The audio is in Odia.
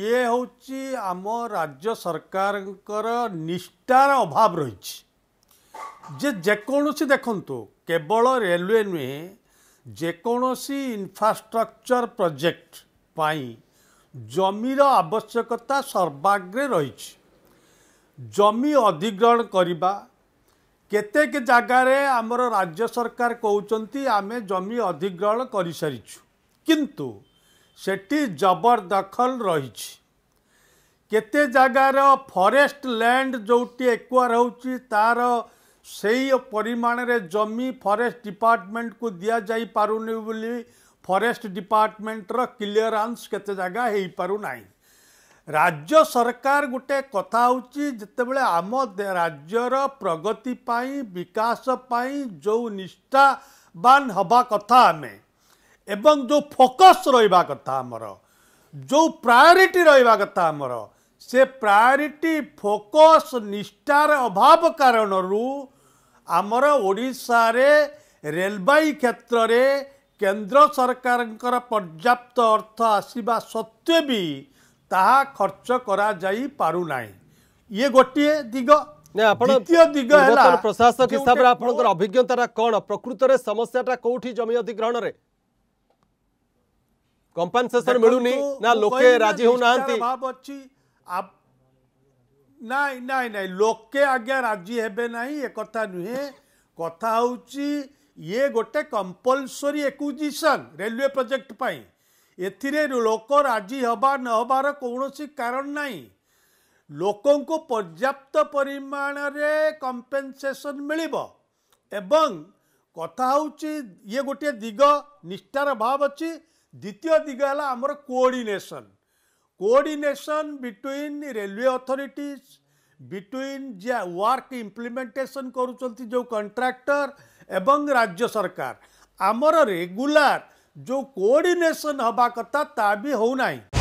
ଇଏ ହେଉଛି ଆମ ରାଜ୍ୟ ସରକାରଙ୍କର ନିଷ୍ଠାର ଅଭାବ ରହିଛି ଯେ ଯେକୌଣସି ଦେଖନ୍ତୁ କେବଳ ରେଲୱେ ନୁହେଁ ଯେକୌଣସି ଇନଫ୍ରାଷ୍ଟ୍ରକ୍ଚର୍ ପ୍ରୋଜେକ୍ଟ ପାଇଁ ଜମିର ଆବଶ୍ୟକତା ସର୍ବାଗ୍ରେ ରହିଛି ଜମି ଅଧିଗ୍ରହଣ କରିବା କେତେକ ଜାଗାରେ ଆମର ରାଜ୍ୟ ସରକାର କହୁଛନ୍ତି ଆମେ ଜମି ଅଧିଗ୍ରହଣ କରିସାରିଛୁ କିନ୍ତୁ ସେଠି ଜବରଦଖଲ ରହିଛି କେତେ ଜାଗାର ଫରେଷ୍ଟ ଲ୍ୟାଣ୍ଡ ଯେଉଁଠି ଏକୁଆର ହେଉଛି ତା'ର ସେଇ ପରିମାଣରେ ଜମି ଫରେଷ୍ଟ ଡିପାର୍ଟମେଣ୍ଟକୁ ଦିଆଯାଇପାରୁନି ବୋଲି ଫରେଷ୍ଟ ଡିପାର୍ଟମେଣ୍ଟର କ୍ଲିୟରାନ୍ସ କେତେ ଜାଗା ହୋଇପାରୁନାହିଁ ରାଜ୍ୟ ସରକାର ଗୋଟେ କଥା ହେଉଛି ଯେତେବେଳେ ଆମ ରାଜ୍ୟର ପ୍ରଗତି ପାଇଁ ବିକାଶ ପାଇଁ ଯେଉଁ ନିଷ୍ଠାବାନ ହେବା କଥା ଆମେ ଏବଂ ଯେଉଁ ଫୋକସ୍ ରହିବା କଥା ଆମର ଯେଉଁ ପ୍ରାୟୋରିଟି ରହିବା କଥା ଆମର ସେ ପ୍ରାୟୋରିଟି ଫୋକସ୍ ନିଷ୍ଠାର ଅଭାବ କାରଣରୁ ଆମର ଓଡ଼ିଶାରେ ରେଲବାଇ କ୍ଷେତ୍ରରେ କେନ୍ଦ୍ର ସରକାରଙ୍କର ପର୍ଯ୍ୟାପ୍ତ ଅର୍ଥ ଆସିବା ସତ୍ତ୍ୱେ ବି ତାହା ଖର୍ଚ୍ଚ କରାଯାଇ ପାରୁନାହିଁ ଇଏ ଗୋଟିଏ ଦିଗ ଦ୍ୱିତୀୟ ଦିଗ ହେଲା ପ୍ରଶାସକ ହିସାବରେ ଆପଣଙ୍କର ଅଭିଜ୍ଞତାଟା କ'ଣ ପ୍ରକୃତରେ ସମସ୍ୟାଟା କେଉଁଠି ଜମି ଅଧିଗ୍ରହଣରେ କମ୍ପାନସେସନ ମିଳୁନି ନା ଲୋକେ ରାଜି ହଉନାହାନ୍ତି ଭାବ ଅଛି ନାଇଁ ନାଇଁ ନାଇଁ ଲୋକେ ଆଜ୍ଞା ରାଜି ହେବେ ନାହିଁ ଏ କଥା ନୁହେଁ କଥା ହେଉଛି ଇଏ ଗୋଟେ କମ୍ପଲସରି ଏକ୍ୱିଜିସନ୍ ରେଲୱେ ପ୍ରୋଜେକ୍ଟ ପାଇଁ ଏଥିରେ ଲୋକ ରାଜି ହେବା ନ ହେବାର କୌଣସି କାରଣ ନାହିଁ ଲୋକଙ୍କୁ ପର୍ଯ୍ୟାପ୍ତ ପରିମାଣରେ କମ୍ପେନସେସନ୍ ମିଳିବ ଏବଂ କଥା ହେଉଛି ଇଏ ଗୋଟିଏ ଦିଗ ନିଷ୍ଠାର ଭାବ ଅଛି দ্বিতীয় দিগ হল আমার coordination coordination between railway authorities between যে ওয়ার্ক ইমপ্লিমেন্টেসন করছেন যে কন্ট্রাক্টর এবং রাজ্য সরকার আমার রেগুলার जो कोअर्डिनेशन हवा कथा ता भी हो नाही